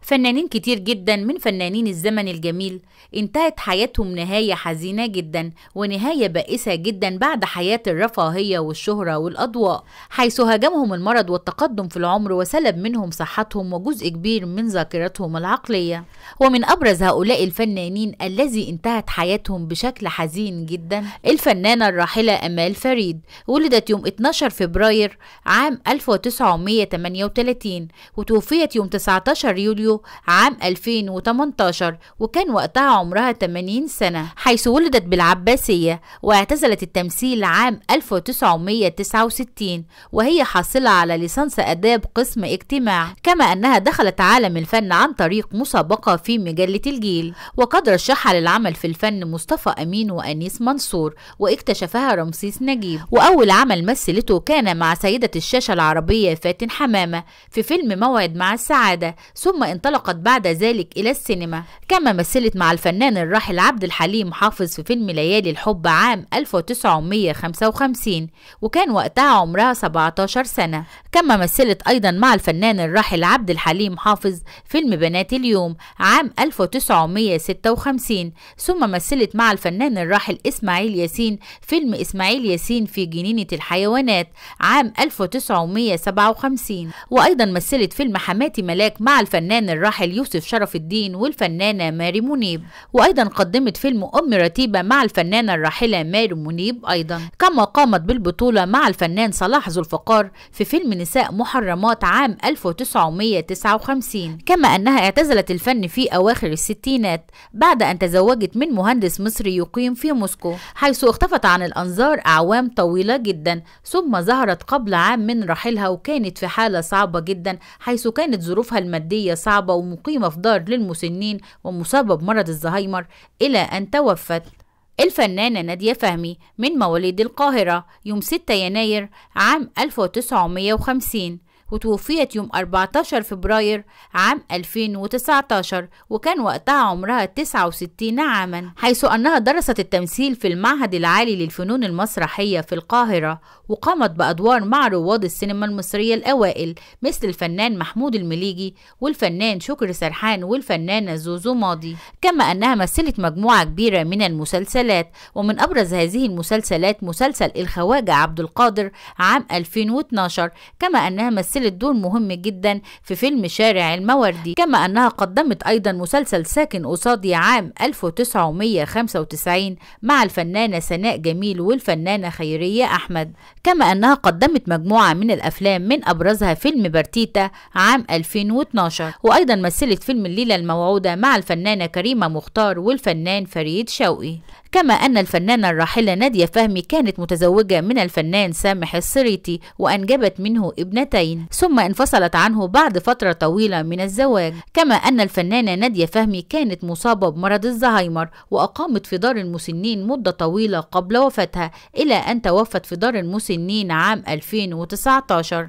فنانين كتير جدا من فنانين الزمن الجميل انتهت حياتهم نهاية حزينة جدا ونهاية بائسة جدا بعد حياة الرفاهية والشهرة والأضواء حيث هاجمهم المرض والتقدم في العمر وسلب منهم صحتهم وجزء كبير من ذاكرتهم العقلية ومن أبرز هؤلاء الفنانين الذي انتهت حياتهم بشكل حزين جدا الفنانة الراحلة أمال فريد ولدت يوم 12 فبراير عام 1938 وتوفيت يوم 19 يوليو يوليو عام 2018 وكان وقتها عمرها 80 سنة حيث ولدت بالعباسية واعتزلت التمثيل عام 1969 وهي حاصلة على ليسانس آداب قسم اجتماع كما أنها دخلت عالم الفن عن طريق مسابقة في مجلة الجيل وقد رشحها للعمل في الفن مصطفى أمين وأنيس منصور واكتشفها رمسيس نجيب وأول عمل مثلته كان مع سيدة الشاشة العربية فاتن حمامة في فيلم موعد مع السعادة ثم انطلقت بعد ذلك إلى السينما كما مثلت مع الفنان الراحل عبد الحليم حافظ في فيلم ليالي الحب عام 1955 وكان وقتها عمرها 17 سنة كما مثلت أيضا مع الفنان الراحل عبد الحليم حافظ فيلم بنات اليوم عام 1956 ثم مثلت مع الفنان الراحل إسماعيل ياسين فيلم إسماعيل ياسين في جنينة الحيوانات عام 1957 وأيضا مثلت فيلم حماتي ملاك مع الفنان الفنان الراحل يوسف شرف الدين والفنانة ماري منيب وأيضا قدمت فيلم أم رتيبة مع الفنانة الراحلة ماري منيب أيضا كما قامت بالبطولة مع الفنان صلاح ذو الفقار في فيلم نساء محرمات عام 1959 كما أنها اعتزلت الفن في أواخر الستينات بعد أن تزوجت من مهندس مصري يقيم في موسكو حيث اختفت عن الأنظار أعوام طويلة جدا ثم ظهرت قبل عام من رحلها وكانت في حالة صعبة جدا حيث كانت ظروفها المادية صعبة صعبة ومقيمة في دار للمسنين ومصابة بمرض الزهايمر إلى أن توفت الفنانة نادية فهمي من مواليد القاهرة يوم 6 يناير عام 1950 وتوفيت يوم 14 فبراير عام 2019 وكان وقتها عمرها 69 عاما حيث أنها درست التمثيل في المعهد العالي للفنون المسرحية في القاهرة وقامت بأدوار مع رواد السينما المصرية الأوائل مثل الفنان محمود المليجي والفنان شكر سرحان والفنانة زوزو ماضي كما أنها مثلت مجموعة كبيرة من المسلسلات ومن أبرز هذه المسلسلات مسلسل الخواجة عبد القادر عام 2012 كما أنها مثلت مثلت دور مهم جدا في فيلم شارع الموردي كما أنها قدمت أيضا مسلسل ساكن قصادي عام 1995 مع الفنانة سناء جميل والفنانة خيرية أحمد كما أنها قدمت مجموعة من الأفلام من أبرزها فيلم برتيتا عام 2012 وأيضا مثلت فيلم الليلة الموعودة مع الفنانة كريمة مختار والفنان فريد شوقي كما أن الفنانة الراحلة نادية فهمي كانت متزوجة من الفنان سامح السريتي وأنجبت منه ابنتين ثم انفصلت عنه بعد فترة طويلة من الزواج كما أن الفنانة نادية فهمي كانت مصابة بمرض الزهايمر وأقامت في دار المسنين مدة طويلة قبل وفاتها إلى أن توفت في دار المسنين عام 2019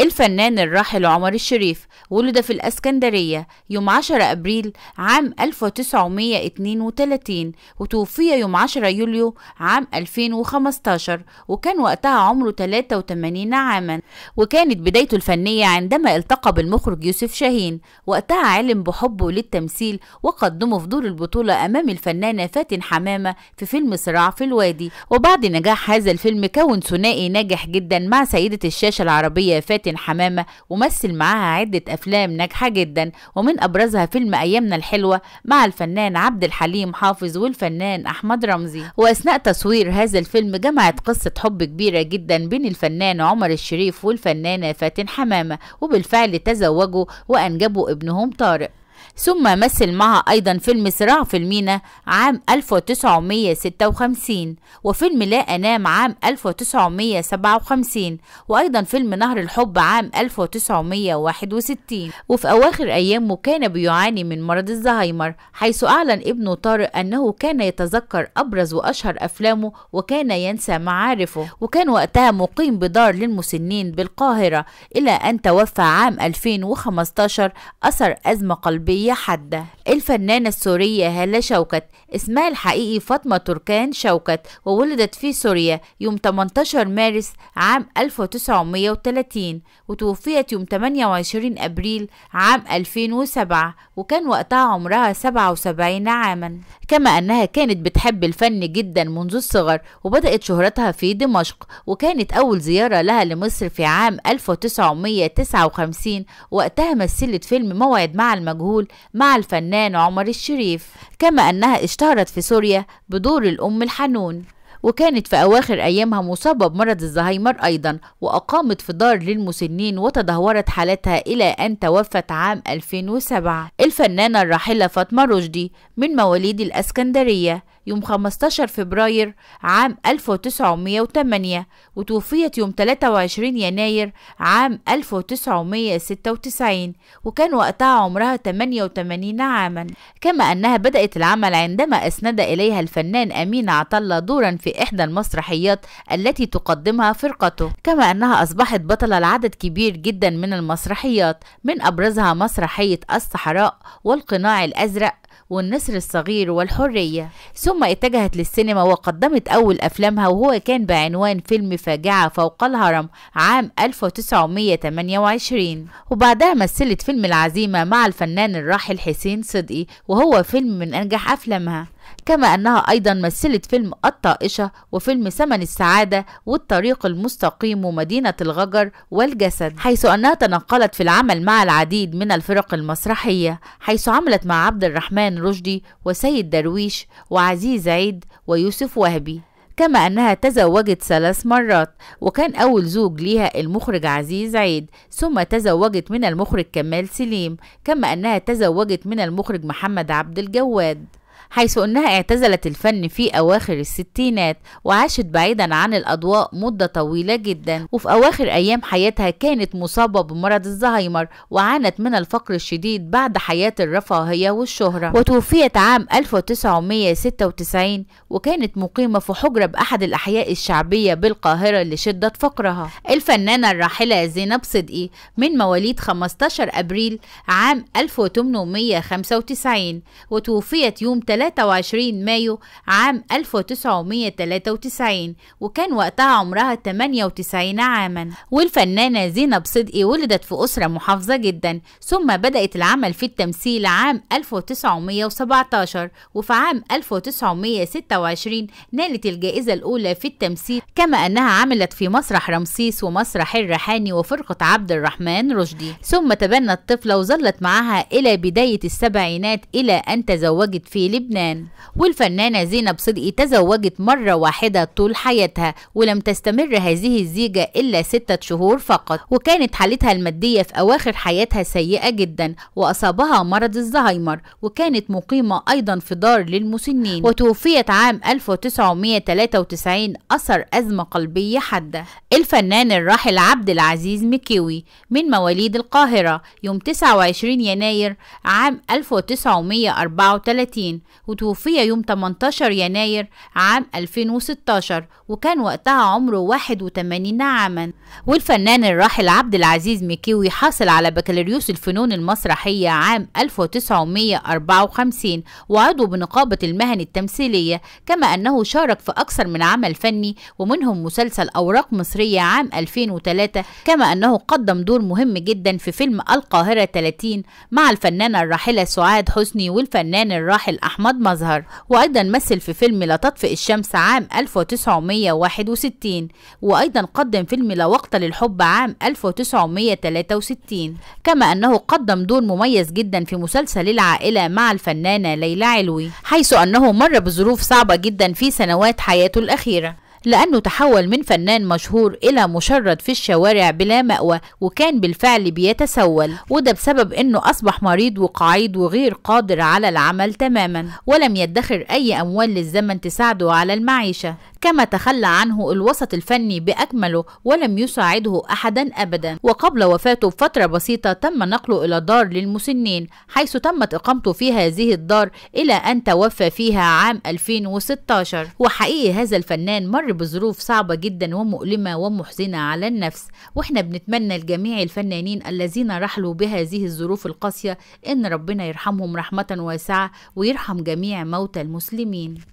الفنان الراحل عمر الشريف ولد في الأسكندرية يوم 10 أبريل عام 1932 وتوفي يوم 10 يوليو عام 2015 وكان وقتها عمره 83 عاما وكانت بدايته الفنية عندما التقى بالمخرج يوسف شاهين وقتها علم بحبه للتمثيل وقدمه في دور البطولة أمام الفنانة فاتن حمامة في فيلم صراع في الوادي وبعد نجاح هذا الفيلم كون ثنائي ناجح جدا مع سيدة الشاشة العربية فاتن حمامة ومثل معاها عدة أفلام ناجحة جدا ومن أبرزها فيلم أيامنا الحلوة مع الفنان عبد الحليم حافظ والفنان أحمد رمزي وأثناء تصوير هذا الفيلم جمعت قصة حب كبيرة جدا بين الفنان عمر الشريف والفنانة فاتن حمامة وبالفعل تزوجوا وأنجبوا ابنهم طارق ثم مثل معها أيضا فيلم صراع في المينا عام 1956 وفيلم لا أنام عام 1957 وأيضا فيلم نهر الحب عام 1961 وفي أواخر أيامه كان بيعاني من مرض الزهايمر حيث أعلن ابنه طارق أنه كان يتذكر أبرز وأشهر أفلامه وكان ينسى معارفه وكان وقتها مقيم بدار للمسنين بالقاهرة إلى أن توفى عام 2015 أثر أزمة قلبية سورية حادة الفنانة السورية هالة شوكت اسمها الحقيقي فاطمة تركان شوكت وولدت في سوريا يوم 18 مارس عام 1930 وتوفيت يوم 28 أبريل عام 2007 وكان وقتها عمرها 77 عاما كما أنها كانت بتحب الفن جدا منذ الصغر وبدأت شهرتها في دمشق وكانت أول زيارة لها لمصر في عام 1959 وقتها مثلت فيلم موعد مع المجهول مع الفنان عمر الشريف كما أنها اشتهرت في سوريا بدور الأم الحنون وكانت في أواخر أيامها مصابة بمرض الزهايمر أيضا وأقامت في دار للمسنين وتدهورت حالتها إلى أن توفت عام 2007 الفنانة الراحلة فاطمة رشدي من مواليد الأسكندرية يوم 15 فبراير عام 1908 وتوفيت يوم 23 يناير عام 1996 وكان وقتها عمرها 88 عاما كما أنها بدأت العمل عندما أسند إليها الفنان أمين عطلة دورا في إحدى المسرحيات التي تقدمها فرقته كما أنها أصبحت بطلة لعدد كبير جدا من المسرحيات من أبرزها مسرحية الصحراء والقناع الأزرق والنسر الصغير والحرية ثم ثم اتجهت للسينما وقدمت أول أفلامها وهو كان بعنوان فيلم فاجعة فوق الهرم عام 1928 وبعدها مثلت فيلم العزيمة مع الفنان الراحل حسين صدقي وهو فيلم من أنجح أفلامها كما أنها أيضا مثلت فيلم الطائشة وفيلم ثمن السعادة والطريق المستقيم ومدينة الغجر والجسد حيث أنها تنقلت في العمل مع العديد من الفرق المسرحية حيث عملت مع عبد الرحمن رشدي وسيد درويش وعزيز عيد ويوسف وهبي كما أنها تزوجت ثلاث مرات وكان أول زوج ليها المخرج عزيز عيد ثم تزوجت من المخرج كمال سليم كما أنها تزوجت من المخرج محمد عبد الجواد حيث أنها اعتزلت الفن في أواخر الستينات وعاشت بعيدا عن الأضواء مدة طويلة جدا وفي أواخر أيام حياتها كانت مصابة بمرض الزهايمر وعانت من الفقر الشديد بعد حياة الرفاهية والشهرة وتوفيت عام 1996 وكانت مقيمة في حجرة بأحد الأحياء الشعبية بالقاهرة لشدة فقرها الفنانة الراحلة زينب صدقي من مواليد 15 أبريل عام 1895 وتوفيت يوم 3 23 مايو عام 1993 وكان وقتها عمرها 98 عاما والفنانة زينب صدقي ولدت في أسرة محافظة جدا ثم بدأت العمل في التمثيل عام 1917 وفي عام 1926 نالت الجائزة الأولى في التمثيل كما أنها عملت في مسرح رمسيس ومسرح الريحاني وفرقة عبد الرحمن رشدي ثم تبنت طفلة وظلت معها إلى بداية السبعينات إلى أن تزوجت في لبنان لبنان والفنانة زينب صدقي تزوجت مرة واحدة طول حياتها ولم تستمر هذه الزيجة إلا ستة شهور فقط وكانت حالتها المادية في أواخر حياتها سيئة جدا وأصابها مرض الزهايمر وكانت مقيمة أيضا في دار للمسنين وتوفيت عام 1993 أثر أزمة قلبية حادة الفنان الراحل عبد العزيز مكيوي من مواليد القاهرة يوم 29 يناير عام 1934 وتوفي يوم 18 يناير عام 2016 وكان وقتها عمره 81 عاما والفنان الراحل عبد العزيز ميكيوي حاصل على بكالوريوس الفنون المسرحية عام 1954 وعضو بنقابة المهن التمثيلية كما أنه شارك في أكثر من عمل فني ومنهم مسلسل أوراق مصرية عام 2003 كما أنه قدم دور مهم جدا في فيلم القاهرة 30 مع الفنانة الراحلة سعاد حسني والفنان الراحل أحمد أحمد مظهر وأيضا مثل في فيلم لا تطفئ الشمس عام 1961 وأيضا قدم فيلم لا وقت للحب عام 1963 كما أنه قدم دور مميز جدا في مسلسل العائلة مع الفنانة ليلى علوي حيث أنه مر بظروف صعبة جدا في سنوات حياته الأخيرة لأنه تحول من فنان مشهور إلى مشرد في الشوارع بلا مأوى وكان بالفعل بيتسول وده بسبب إنه أصبح مريض وقعيد وغير قادر على العمل تماما ولم يدخر أي أموال للزمن تساعده على المعيشة كما تخلى عنه الوسط الفني بأكمله ولم يساعده أحدا أبدا وقبل وفاته بفترة بسيطة تم نقله إلى دار للمسنين حيث تمت إقامته في هذه الدار إلى أن توفى فيها عام 2016 وحقيقي هذا الفنان مر بظروف صعبة جدا ومؤلمة ومحزنة على النفس وإحنا بنتمنى لجميع الفنانين الذين رحلوا بهذه الظروف القاسية إن ربنا يرحمهم رحمة واسعة ويرحم جميع موتى المسلمين